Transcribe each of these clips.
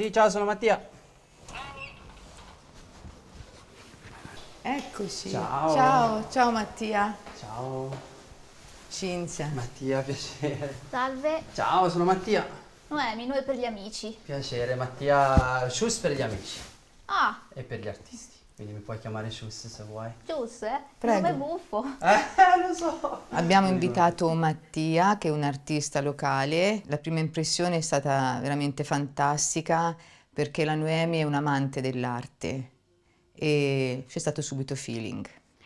Sì, ciao, sono Mattia. Eccoci. Ciao. Ciao, ciao Mattia. Ciao. Cinzia. Mattia, piacere. Salve. Ciao, sono Mattia. Noemi, noi per gli amici. Piacere, Mattia Schuss per gli amici. Ah. E per gli artisti. Quindi mi puoi chiamare Gius se vuoi. Gius? Eh? Prego. Come buffo. Eh, eh, lo so. Abbiamo invitato Mattia, che è un artista locale. La prima impressione è stata veramente fantastica perché la Noemi è un amante dell'arte e c'è stato subito feeling.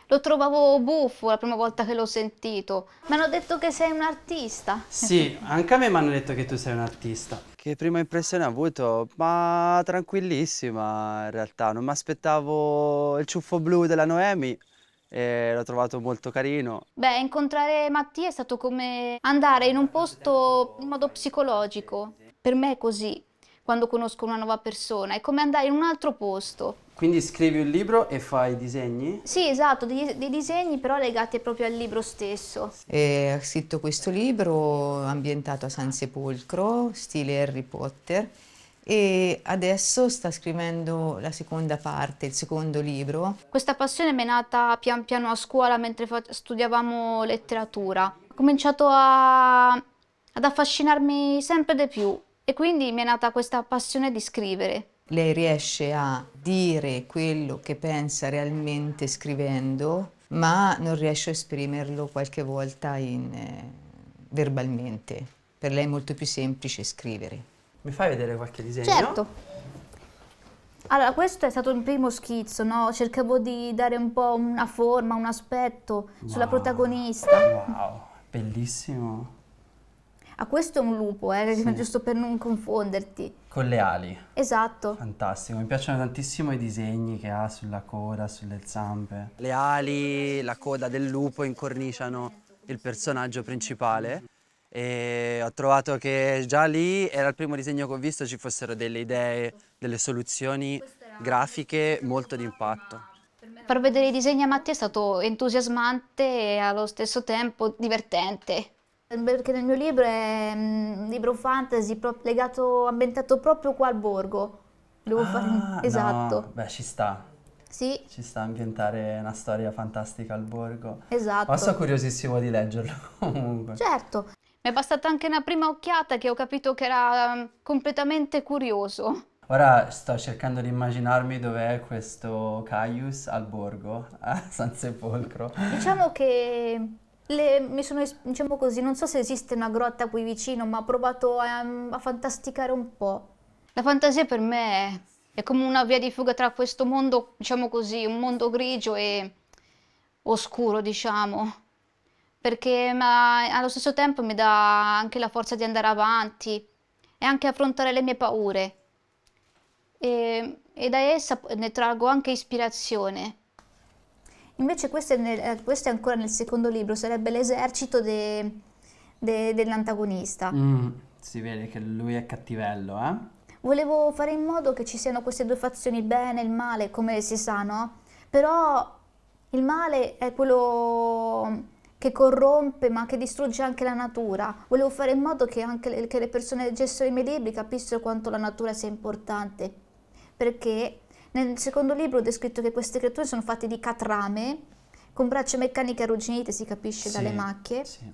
Lo trovavo buffo la prima volta che l'ho sentito. Mi hanno detto che sei un artista. Sì, anche a me mi hanno detto che tu sei un artista. Che prima impressione ha avuto? Ma tranquillissima in realtà, non mi aspettavo il ciuffo blu della Noemi e l'ho trovato molto carino. Beh, incontrare Mattia è stato come andare in un posto in modo psicologico, per me è così quando conosco una nuova persona, è come andare in un altro posto. Quindi scrivi un libro e fai disegni? Sì, esatto, dei, dei disegni però legati proprio al libro stesso. E ho scritto questo libro ambientato a San Sepolcro, stile Harry Potter, e adesso sta scrivendo la seconda parte, il secondo libro. Questa passione mi è nata pian piano a scuola mentre studiavamo letteratura. Ho cominciato a, ad affascinarmi sempre di più e quindi mi è nata questa passione di scrivere. Lei riesce a dire quello che pensa realmente scrivendo, ma non riesce a esprimerlo qualche volta in, eh, verbalmente. Per lei è molto più semplice scrivere. Mi fai vedere qualche disegno? Certo. Allora, questo è stato il primo schizzo, no? Cercavo di dare un po' una forma, un aspetto wow. sulla protagonista. Wow, bellissimo. Ah, questo è un lupo, eh, sì. giusto per non confonderti. Con le ali. Esatto. Fantastico, mi piacciono tantissimo i disegni che ha sulla coda, sulle zampe. Le ali, la coda del lupo incorniciano il personaggio principale e ho trovato che già lì era il primo disegno che ho visto ci fossero delle idee, delle soluzioni grafiche molto d'impatto. Far vedere i disegni a Mattia è stato entusiasmante e allo stesso tempo divertente perché nel mio libro è un mm, libro fantasy legato, ambientato proprio qua al borgo. Devo ah, fare... Esatto. No. Beh, ci sta. Sì. Ci sta ambientare una storia fantastica al borgo. Esatto. Ma sono curiosissimo di leggerlo comunque. Certo. Mi è bastata anche una prima occhiata che ho capito che era mm, completamente curioso. Ora sto cercando di immaginarmi dov'è questo Caius al borgo, a San Sepolcro. Diciamo che le, mi sono, diciamo così, non so se esiste una grotta qui vicino, ma ho provato a, a fantasticare un po'. La fantasia per me è, è, come una via di fuga tra questo mondo, diciamo così, un mondo grigio e oscuro, diciamo, perché ma, allo stesso tempo mi dà anche la forza di andare avanti e anche affrontare le mie paure. E, e da essa ne trago anche ispirazione. Invece questo è, nel, eh, questo è ancora nel secondo libro, sarebbe l'esercito de, de, dell'antagonista. Mm, si vede che lui è cattivello, eh? Volevo fare in modo che ci siano queste due fazioni, il bene e il male, come si sa, no? Però il male è quello che corrompe ma che distrugge anche la natura. Volevo fare in modo che anche le, che le persone leggessero i miei libri capissero quanto la natura sia importante, perché nel secondo libro ho descritto che queste creature sono fatte di catrame, con braccia meccaniche arrugginite, si capisce sì, dalle macchie, sì.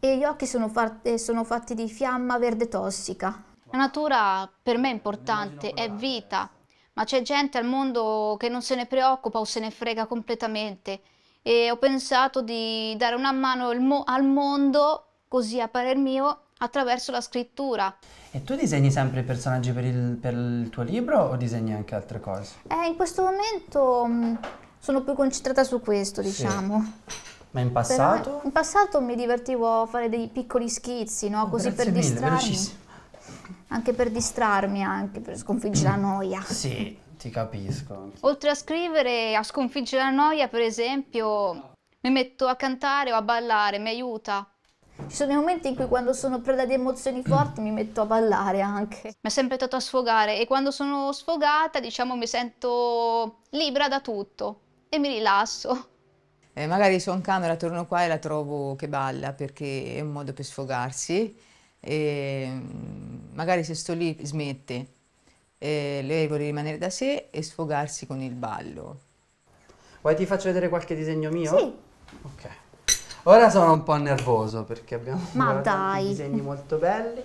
e gli occhi sono, fat eh, sono fatti di fiamma verde tossica. La natura per me è importante, è vita, ma c'è gente al mondo che non se ne preoccupa o se ne frega completamente e ho pensato di dare una mano mo al mondo, così a parer mio, attraverso la scrittura. E tu disegni sempre i personaggi per il, per il tuo libro o disegni anche altre cose? Eh, in questo momento mh, mm, sono più concentrata su questo, diciamo. Sì. Ma in passato? Però, in passato mi divertivo a fare dei piccoli schizzi, no? Oh, Così per mille, distrarmi. Velocissimo. Anche per distrarmi, anche per sconfiggere la noia. Sì, ti capisco. Oltre a scrivere, a sconfiggere la noia, per esempio, mi metto a cantare o a ballare, mi aiuta. Ci sono i momenti in cui quando sono preda di emozioni forti mi metto a ballare anche. Mi è sempre tanto a sfogare e quando sono sfogata diciamo mi sento libera da tutto e mi rilasso. Eh, magari sono in camera, torno qua e la trovo che balla perché è un modo per sfogarsi. E mm, magari se sto lì smette, e lei vuole rimanere da sé e sfogarsi con il ballo. Vuoi ti faccio vedere qualche disegno mio? Sì. Ok. Ora sono un po' nervoso perché abbiamo fatto dai. disegni molto belli.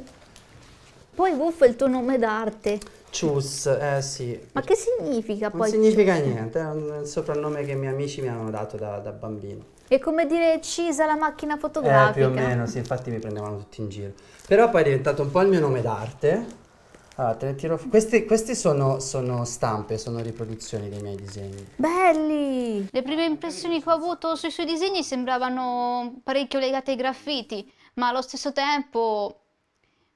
Poi Wuff è il tuo nome d'arte. Cius, eh sì. Ma che significa poi? Non significa Cius? niente, è un soprannome che i miei amici mi hanno dato da, da bambino. È come dire Cisa la macchina fotografica. Eh, più o meno, sì, infatti mi prendevano tutti in giro. Però poi è diventato un po' il mio nome d'arte allora, ah, te le tiro Queste, queste sono, sono, stampe, sono riproduzioni dei miei disegni. Belli! Le prime impressioni che ho avuto sui suoi disegni sembravano parecchio legate ai graffiti, ma allo stesso tempo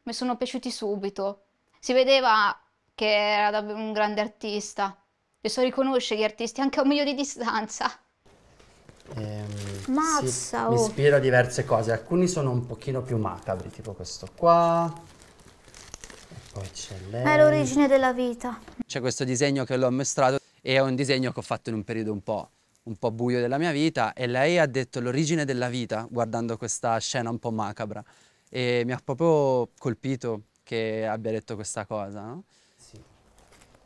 mi sono piaciuti subito. Si vedeva che era davvero un grande artista. Le so riconoscere gli artisti anche a un miglio di distanza. Ehm, Mazza! Sì, oh. Mi ispiro a diverse cose. Alcuni sono un pochino più macabri, tipo questo qua. Poi c'è lei. È l'origine della vita. C'è questo disegno che l'ho mostrato e è un disegno che ho fatto in un periodo un po', un po' buio della mia vita e lei ha detto l'origine della vita guardando questa scena un po' macabra e mi ha proprio colpito che abbia detto questa cosa, no? Sì.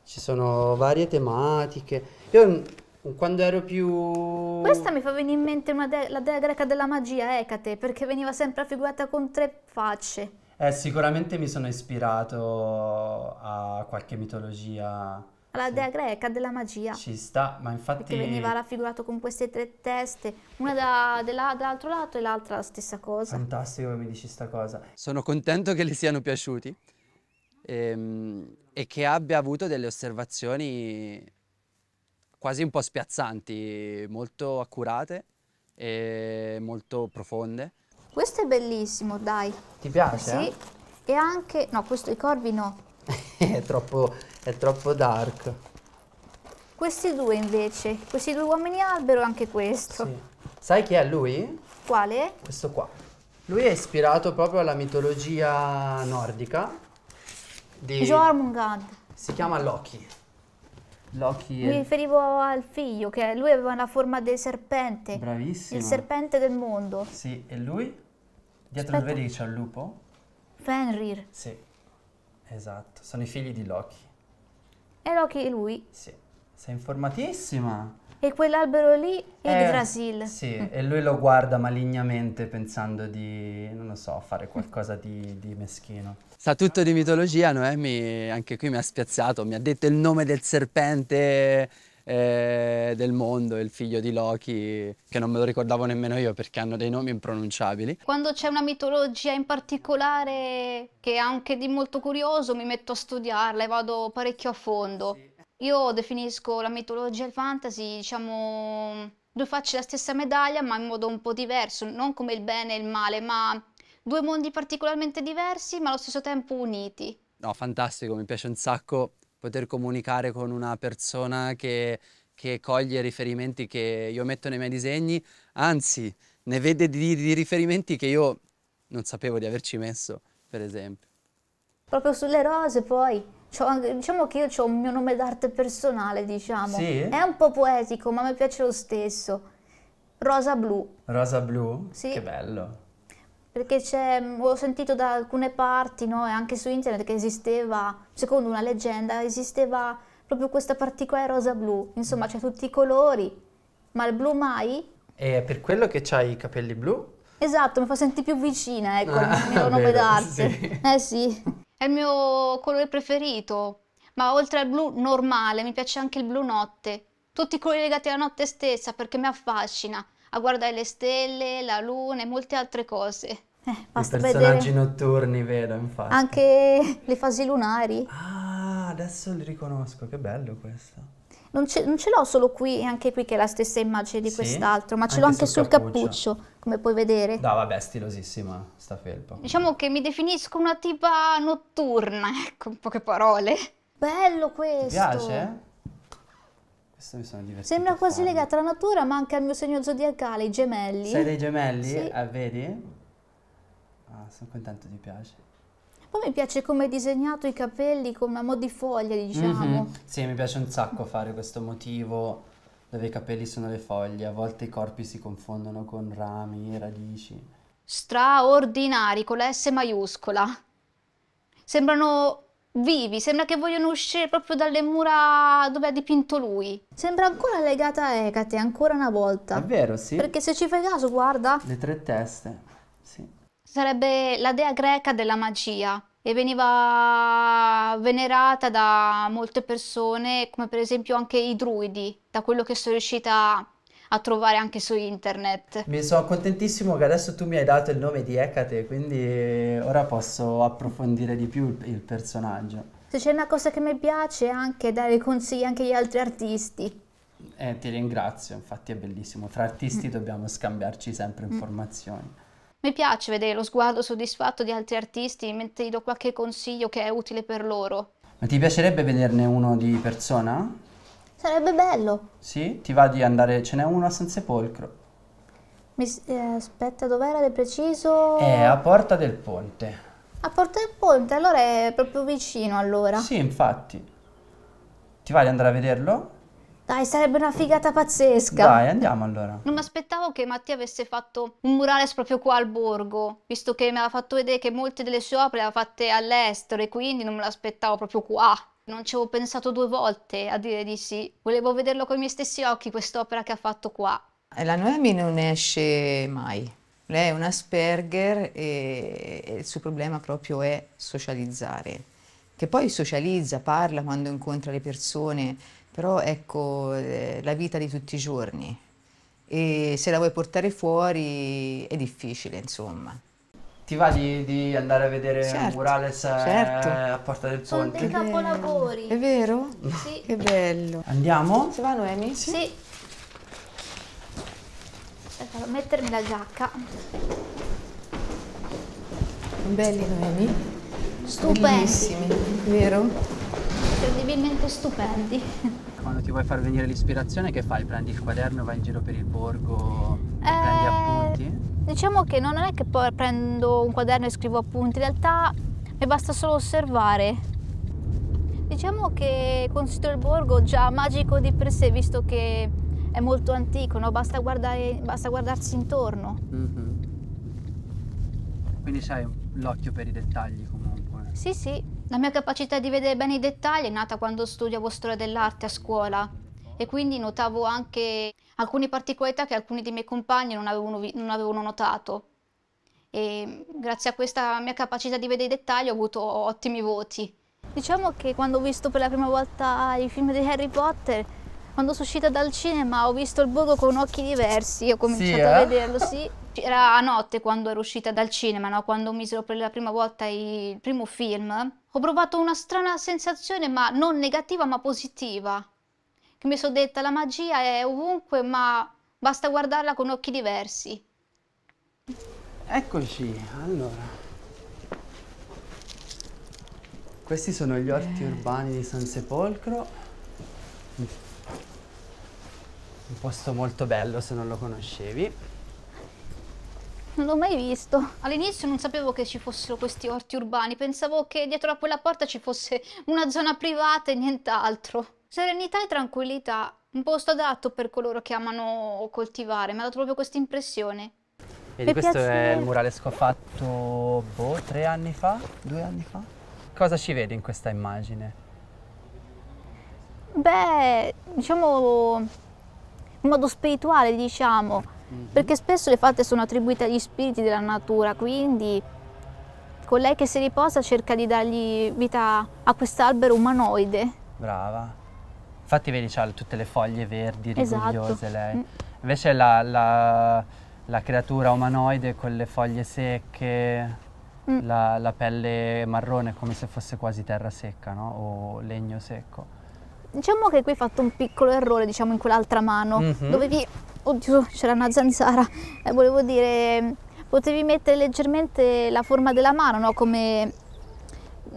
Ci sono varie tematiche. Io mm, quando ero più... Questa mi fa venire in mente de la dea greca della magia, Ecate, perché veniva sempre affigurata con tre facce. Eh, sicuramente mi sono ispirato a qualche mitologia. Alla sì. dea greca della magia. Ci sta, ma infatti... Che veniva raffigurato con queste tre teste, una da, della, dall'altro lato e l'altra la stessa cosa. Fantastico che mi dici questa cosa. Sono contento che le siano piaciuti ehm, e che abbia avuto delle osservazioni quasi un po' spiazzanti, molto accurate e molto profonde questo è bellissimo, dai. Ti piace? Sì. Eh? E anche... No, questo i corvi no. è, troppo, è troppo dark. Questi due invece, questi due uomini albero e anche questo. Sì. Sai chi è lui? Quale? Questo qua. Lui è ispirato proprio alla mitologia nordica di... Jormungand. Si chiama Loki. Loki Mi riferivo al figlio, che lui aveva la forma del serpente. Bravissimo. Il serpente del mondo. Sì, e lui? Dietro Aspetta. vedi c'è il lupo? Fenrir. Sì, esatto. Sono i figli di Loki. E Loki è lui? Sì. Sei informatissima. E quell'albero lì è eh, Brasil. Sì, mm. e lui lo guarda malignamente pensando di, non lo so, fare qualcosa di, di meschino. Sa tutto di mitologia, Noemi anche qui mi ha spiazzato, mi ha detto il nome del serpente eh, del mondo, il figlio di Loki, che non me lo ricordavo nemmeno io perché hanno dei nomi impronunciabili. Quando c'è una mitologia in particolare che è anche di molto curioso, mi metto a studiarla e vado parecchio a fondo. Io definisco la mitologia e il fantasy, diciamo, due facce della stessa medaglia, ma in modo un po' diverso, non come il bene e il male, ma due mondi particolarmente diversi, ma allo stesso tempo uniti. No, fantastico, mi piace un sacco poter comunicare con una persona che, che coglie riferimenti che io metto nei miei disegni, anzi ne vede di, di riferimenti che io non sapevo di averci messo, per esempio. Proprio sulle rose poi, anche, diciamo che io ho un mio nome d'arte personale, diciamo. Sì? È un po' poetico, ma mi piace lo stesso. Rosa blu. Rosa blu? Sì. Che bello perché mm, ho sentito da alcune parti no, e anche su internet che esisteva, secondo una leggenda, esisteva proprio questa particolare rosa blu, insomma mm. c'è tutti i colori, ma il blu mai? È per quello che hai i capelli blu? Esatto, mi fa sentire più vicina, ecco, ah, il mio nome d'arte. Sì. Eh sì, è il mio colore preferito, ma oltre al blu normale mi piace anche il blu notte, tutti i colori legati alla notte stessa perché mi affascina, a guardare le stelle, la luna e molte altre cose. Eh, basta I personaggi vedere. notturni, vedo, infatti. Anche le fasi lunari. Ah, adesso li riconosco, che bello questo. Non ce, non ce l'ho solo qui, anche qui che è la stessa immagine di sì, quest'altro, ma ce l'ho anche sul, sul cappuccio. cappuccio. come puoi vedere. No, vabbè, stilosissima sta felpa. Diciamo che mi definisco una tipa notturna, ecco, in poche parole. Bello questo! Ti piace? Questo mi sono divertito. Sembra quasi legata alla natura, ma anche al mio segno zodiacale, i gemelli. Sei dei gemelli? Sì. Ah, vedi? Ah, sono contento, ti piace. Poi mi piace come hai disegnato i capelli con una di foglie, diciamo. Mm -hmm. Sì, mi piace un sacco fare questo motivo dove i capelli sono le foglie, a volte i corpi si confondono con rami, radici. Straordinari, con la S maiuscola. Sembrano vivi, sembra che vogliono uscire proprio dalle mura dove ha dipinto lui. Sembra ancora legata a Ecate, ancora una volta. È vero, sì. Perché se ci fai caso, guarda. Le tre teste, sì. Sarebbe la dea greca della magia e veniva venerata da molte persone, come per esempio anche i druidi, da quello che sono riuscita a trovare anche su internet. Mi sono contentissimo che adesso tu mi hai dato il nome di Ecate, quindi ora posso approfondire di più il, il personaggio. Se c'è una cosa che mi piace è anche dare consigli anche agli altri artisti. Eh, ti ringrazio, infatti è bellissimo. Tra artisti mm. dobbiamo scambiarci sempre mm. informazioni. Mi piace vedere lo sguardo soddisfatto di altri artisti mentre gli do qualche consiglio che è utile per loro. Ma ti piacerebbe vederne uno di persona? Sarebbe bello. Sì? Ti va di andare? Ce n'è uno a San Sepolcro. Mi, eh, aspetta, dov'era di preciso? È a Porta del Ponte. A Porta del Ponte, allora è proprio vicino allora. Sì, infatti. Ti va di andare a vederlo? Dai, sarebbe una figata pazzesca. Dai, andiamo allora. Non mi aspettavo che Mattia avesse fatto un murales proprio qua al borgo, visto che mi aveva fatto vedere che molte delle sue opere le aveva fatte all'estero e quindi non me l'aspettavo proprio qua. Non ci avevo pensato due volte a dire di sì, volevo vederlo con i miei stessi occhi quest'opera che ha fatto qua. La Noemi non esce mai, lei è un Asperger e il suo problema proprio è socializzare, che poi socializza, parla quando incontra le persone, però ecco eh, la vita di tutti i giorni e se la vuoi portare fuori è difficile insomma. Ti va di, di andare a vedere certo, Murales eh, certo. a Porta del Ponte? Sono dei capolavori. È vero? Sì. Che bello. Andiamo? Si va Noemi? Sì. sì. Aspetta, mettermi la giacca. Belli Noemi. Stupendi. Bellissimi, vero? Incredibilmente stupendi. Quando ti vuoi far venire l'ispirazione che fai? Prendi il quaderno, vai in giro per il borgo, eh... prendi appunti? Diciamo che non è che poi prendo un quaderno e scrivo appunti, in realtà mi basta solo osservare. Diciamo che considero il borgo già magico di per sé, visto che è molto antico, no? basta, guardare, basta, guardarsi intorno. Mm-hmm. Quindi sai l'occhio per i dettagli comunque. Sì, sì. La mia capacità di vedere bene i dettagli è nata quando studiavo storia dell'arte a scuola e quindi notavo anche alcune particolarità che alcuni dei miei compagni non avevano, non avevano notato. E grazie a questa mia capacità di vedere i dettagli ho avuto ottimi voti. Diciamo che quando ho visto per la prima volta i film di Harry Potter, quando sono uscita dal cinema ho visto il borgo con occhi diversi, ho cominciato sì, eh? a vederlo, sì. Era a notte quando ero uscita dal cinema, no? quando misero per la prima volta il primo film. Ho provato una strana sensazione, ma non negativa, ma positiva che mi sono detta la magia è ovunque, ma basta guardarla con occhi diversi. Eccoci, allora. Questi sono gli orti eh. urbani di San Sepolcro. Un posto molto bello se non lo conoscevi. Non l'ho mai visto. All'inizio non sapevo che ci fossero questi orti urbani, pensavo che dietro a quella porta ci fosse una zona privata e nient'altro. Serenità e tranquillità, un posto adatto per coloro che amano coltivare, mi ha dato proprio questa impressione. Vedi, per questo piacere. è il muralesco fatto, boh, tre anni fa, due anni fa? Cosa ci vedi in questa immagine? Beh, diciamo, in modo spirituale, diciamo, mm -hmm. perché spesso le fatte sono attribuite agli spiriti della natura, quindi con lei che si riposa cerca di dargli vita a quest'albero umanoide. Brava. Infatti vedi, c'ha tutte le foglie verdi, rigogliose esatto. lei. Mm. Invece la, la, la, creatura umanoide con le foglie secche, mm. la, la, pelle marrone come se fosse quasi terra secca, no? O legno secco. Diciamo che qui hai fatto un piccolo errore, diciamo, in quell'altra mano. Mm -hmm. Dovevi... Oddio, c'era una zanzara. Eh, volevo dire... Potevi mettere leggermente la forma della mano, no? Come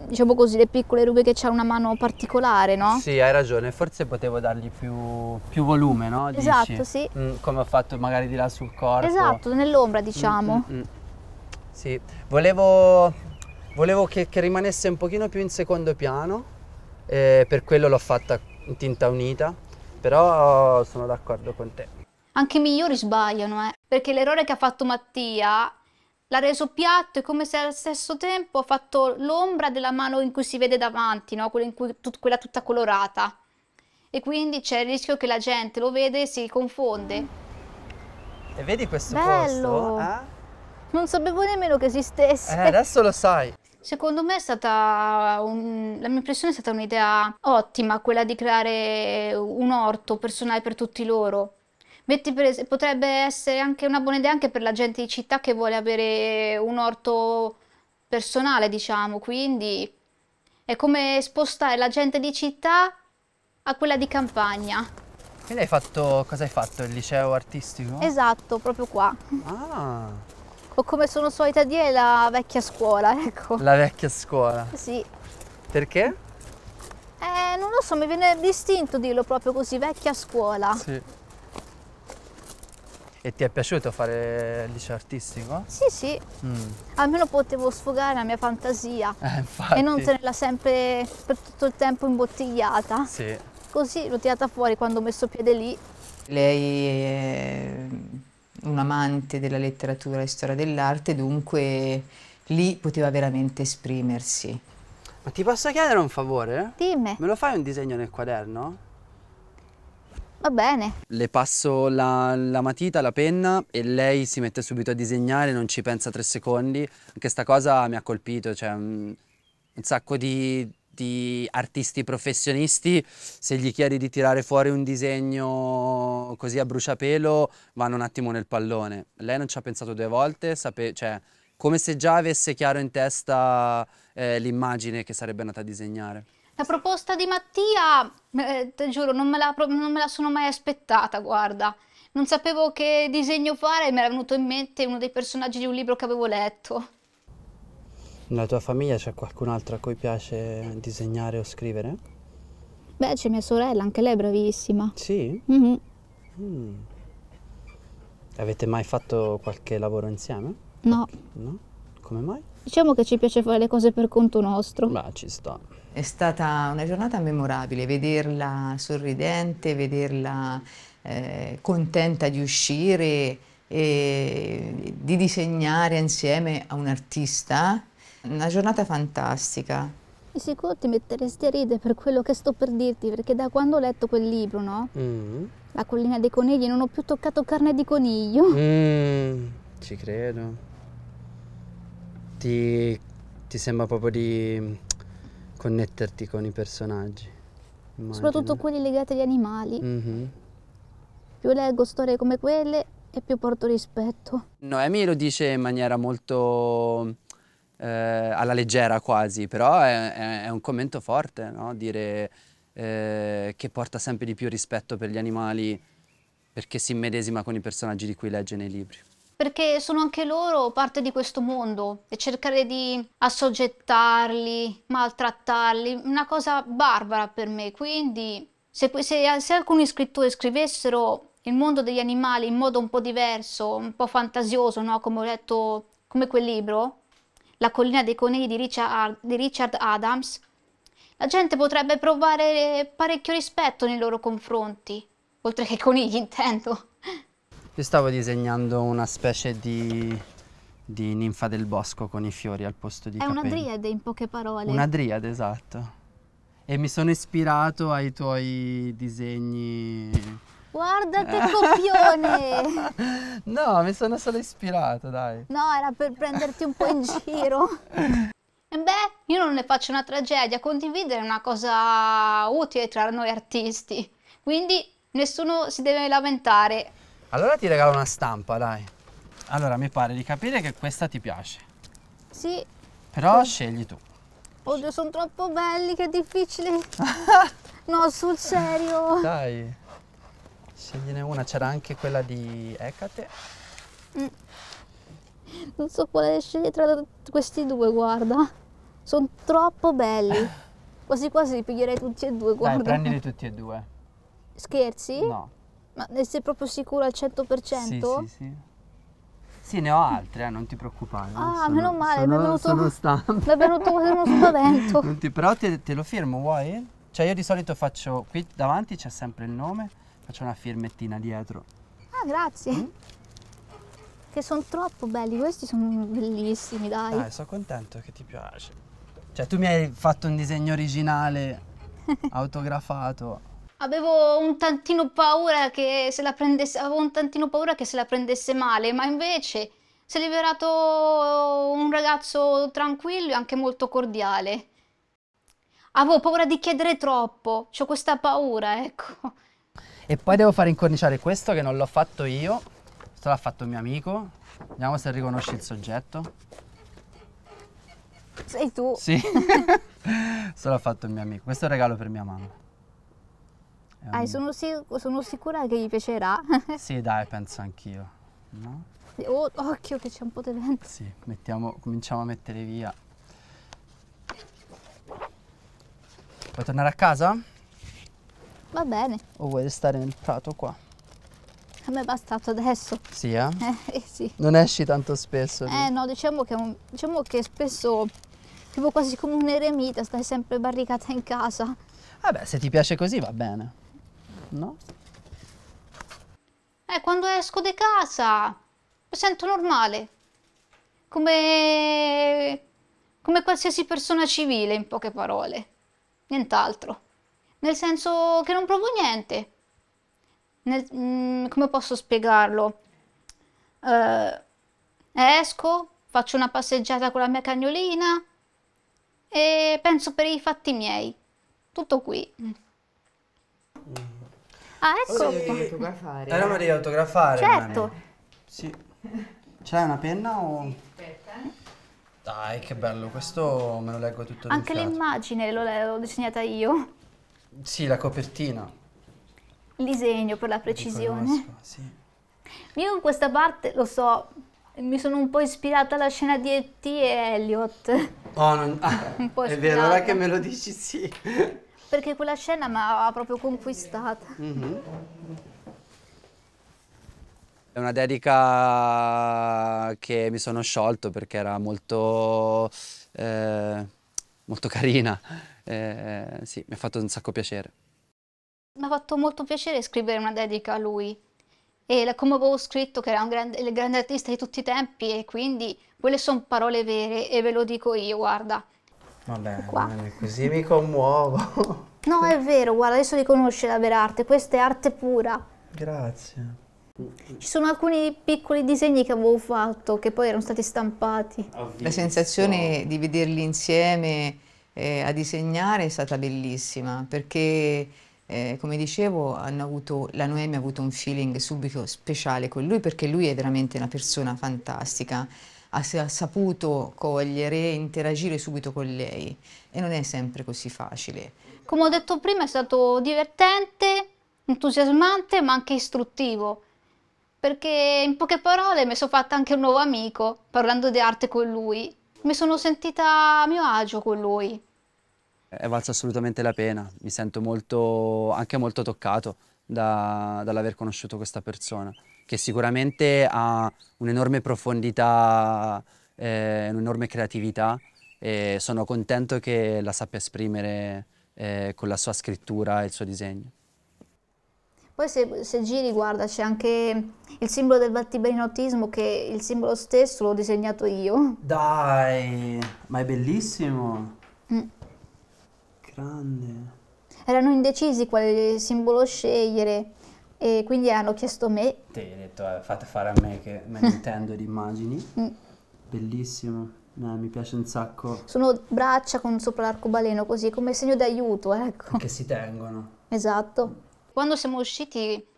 diciamo così, le piccole rughe che c'ha una mano particolare, no? Sì, hai ragione, forse potevo dargli più, più volume, no? Dici? Esatto, sì. Mm, come ho fatto magari di là sul corpo. Esatto, nell'ombra diciamo. Mm, mm, mm. sì, volevo, volevo che, che, rimanesse un pochino più in secondo piano, eh, per quello l'ho fatta in tinta unita, però sono d'accordo con te. Anche i migliori sbagliano, eh? perché l'errore che ha fatto Mattia l'ha reso piatto e come se allo stesso tempo ha fatto l'ombra della mano in cui si vede davanti, no? quella, cui, tut, quella tutta colorata. E quindi c'è il rischio che la gente lo vede e si confonde. E vedi questo Bello. posto? Eh? Non sapevo nemmeno che esistesse. Eh, adesso lo sai. Secondo me è stata un... la mia impressione è stata un'idea ottima, quella di creare un orto personale per tutti loro. Metti per es- potrebbe essere anche una buona idea anche per la gente di città che vuole avere un orto personale, diciamo, quindi è come spostare la gente di città a quella di campagna. Quindi hai fatto, cosa hai fatto? Il liceo artistico? Esatto, proprio qua. Ah. O come sono solita dire la vecchia scuola, ecco. La vecchia scuola? Sì. Perché? Eh, non lo so, mi viene distinto dirlo proprio così, vecchia scuola. Sì. E ti è piaciuto fare il liceo artistico? Sì, sì. Mm. Almeno potevo sfogare la mia fantasia. Eh, e non tenerla sempre per tutto il tempo imbottigliata. Sì. Così l'ho tirata fuori quando ho messo piede lì. Lei è un amante della letteratura e storia dell'arte, dunque lì poteva veramente esprimersi. Ma ti posso chiedere un favore? Dimmi. Me lo fai un disegno nel quaderno? Va bene. Le passo la, la, matita, la penna e lei si mette subito a disegnare, non ci pensa tre secondi. Anche sta cosa mi ha colpito, cioè un, mm, un sacco di, di artisti professionisti, se gli chiedi di tirare fuori un disegno così a bruciapelo, vanno un attimo nel pallone. Lei non ci ha pensato due volte, sape, cioè, come se già avesse chiaro in testa eh, l'immagine che sarebbe andata a disegnare. La proposta di Mattia, eh, te giuro, non me, la, non me, la, sono mai aspettata, guarda. Non sapevo che disegno fare e mi era venuto in mente uno dei personaggi di un libro che avevo letto. Nella tua famiglia c'è qualcun'altra a cui piace disegnare o scrivere? Beh, c'è mia sorella, anche lei è bravissima. Sì? Mm -hmm. mm. Avete mai fatto qualche lavoro insieme? No. No? Come mai? Diciamo che ci piace fare le cose per conto nostro. Ma ci sta. È stata una giornata memorabile, vederla sorridente, vederla eh, contenta di uscire e di disegnare insieme a un artista. Una giornata fantastica. Di sicuro ti metteresti a ridere per quello che sto per dirti, perché da quando ho letto quel libro, no? Mm. La collina dei conigli, non ho più toccato carne di coniglio. Mm, ci credo ti, ti sembra proprio di mm, connetterti con i personaggi. Immagino. Soprattutto quelli legati agli animali. Mm-hmm. Più leggo storie come quelle e più porto rispetto. Noemi lo dice in maniera molto eh, alla leggera quasi, però è, è un commento forte, no? dire eh, che porta sempre di più rispetto per gli animali perché si immedesima con i personaggi di cui legge nei libri perché sono anche loro parte di questo mondo e cercare di assoggettarli, maltrattarli, una cosa barbara per me. Quindi se, se, se alcuni scrittori scrivessero il mondo degli animali in modo un po' diverso, un po' fantasioso, no? come ho letto, come quel libro, La collina dei conigli di Richard, di Richard Adams, la gente potrebbe provare parecchio rispetto nei loro confronti, oltre che conigli intendo. Io stavo disegnando una specie di, di ninfa del bosco con i fiori al posto di È capelli. una driade in poche parole. Una driade, esatto. E mi sono ispirato ai tuoi disegni. Guarda che copione! no, mi sono solo ispirato, dai. No, era per prenderti un po' in giro. E beh, io non ne faccio una tragedia, condividere è una cosa utile tra noi artisti, quindi nessuno si deve lamentare. Allora ti regalo una stampa, dai. Allora, mi pare di capire che questa ti piace. Sì. Però sì. scegli tu. Oddio, sono troppo belli, che difficile. no, sul serio. Dai. Scegliene una, c'era anche quella di Ecate. Mm. Non so quale scegliere tra questi due, guarda. Sono troppo belli. Quasi quasi li piglierei tutti e due, guarda. Dai, prendili tutti e due. Scherzi? No. Ma ne sei proprio sicuro al 100%? Sì, sì, sì. Sì, ne ho altre, eh, non ti preoccupare. Ah, sono, meno male, sono, è venuto, sono stanco. Mi è venuto uno spavento. non ti, però te, te, lo firmo, vuoi? Cioè io di solito faccio, qui davanti c'è sempre il nome, faccio una firmettina dietro. Ah, grazie. Mm? Che sono troppo belli, questi sono bellissimi, dai. Dai, sono contento che ti piace. Cioè tu mi hai fatto un disegno originale, autografato avevo un tantino paura che se la prendesse, avevo un tantino paura che se la prendesse male, ma invece si è rivelato un ragazzo tranquillo e anche molto cordiale. Avevo paura di chiedere troppo, ho questa paura, ecco. E poi devo far incorniciare questo che non l'ho fatto io, questo l'ha fatto un mio amico. Vediamo se riconosci il soggetto. Sei tu. Sì, questo l'ha fatto un mio amico. Questo è un regalo per mia mamma. Ah, sono, sic sono, sicura che gli piacerà. sì, dai, penso anch'io. No? Oh, occhio che c'è un po' di vento. Sì, mettiamo, cominciamo a mettere via. Vuoi tornare a casa? Va bene. O vuoi restare nel prato qua? A me è bastato adesso. Sì, eh? eh sì. Non esci tanto spesso. Lì. Eh no, diciamo che, diciamo che spesso, tipo quasi come un eremita, stai sempre barricata in casa. Vabbè, se ti piace così va bene. No? Eh, quando esco di casa mi sento normale, come, come qualsiasi persona civile, in poche parole, nient'altro. Nel senso che non provo niente. Nel, mm, come posso spiegarlo? Uh, esco, faccio una passeggiata con la mia cagnolina e penso per i fatti miei. Tutto qui. Ah, ecco. Sì. Devi autografare. Eh no, ma devi autografare. Certo. Mani. Sì. Ce l'hai una penna o... Aspetta. Eh. Dai, che bello, questo me lo leggo tutto Anche l'immagine l'ho disegnata io. Sì, la copertina. Il disegno, per la precisione. Sì. Io in questa parte, lo so, mi sono un po' ispirata alla scena di E.T. e Elliot. Oh, non... ah, è vero, ora che me lo dici sì perché quella scena mi ha proprio conquistata. Mm -hmm. È una dedica che mi sono sciolto perché era molto, eh, molto carina. Eh, eh, sì, mi ha fatto un sacco piacere. Mi ha fatto molto piacere scrivere una dedica a lui. E come avevo scritto che era un grande, il grande artista di tutti i tempi e quindi quelle sono parole vere e ve lo dico io, guarda. Vabbè, qua. così mi commuovo. no, è vero, guarda, adesso riconosce la vera arte, questa è arte pura. Grazie. Ci sono alcuni piccoli disegni che avevo fatto, che poi erano stati stampati. La sensazione di vederli insieme eh, a disegnare è stata bellissima, perché eh, come dicevo, avuto, la Noemi ha avuto un feeling subito speciale con lui perché lui è veramente una persona fantastica ha, saputo cogliere e interagire subito con lei e non è sempre così facile. Come ho detto prima è stato divertente, entusiasmante ma anche istruttivo perché in poche parole mi sono fatta anche un nuovo amico parlando di arte con lui. Mi sono sentita a mio agio con lui. È valsa assolutamente la pena, mi sento molto, anche molto toccato da, dall'aver conosciuto questa persona che sicuramente ha un'enorme profondità, eh, un'enorme creatività e sono contento che la sappia esprimere eh, con la sua scrittura e il suo disegno. Poi se, se giri, guarda, c'è anche il simbolo del battiberinotismo che il simbolo stesso l'ho disegnato io. Dai, ma è bellissimo. Mm. Grande. Erano indecisi quale simbolo scegliere e quindi hanno chiesto me. Te hai detto eh, fate fare a me che me ne intendo di immagini. Mm. Bellissimo, no, eh, mi piace un sacco. Sono braccia con sopra l'arcobaleno così come segno d'aiuto, ecco. Che si tengono. Esatto. Quando siamo usciti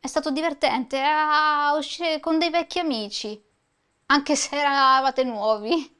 è stato divertente eh, a uscire con dei vecchi amici, anche se eravate nuovi.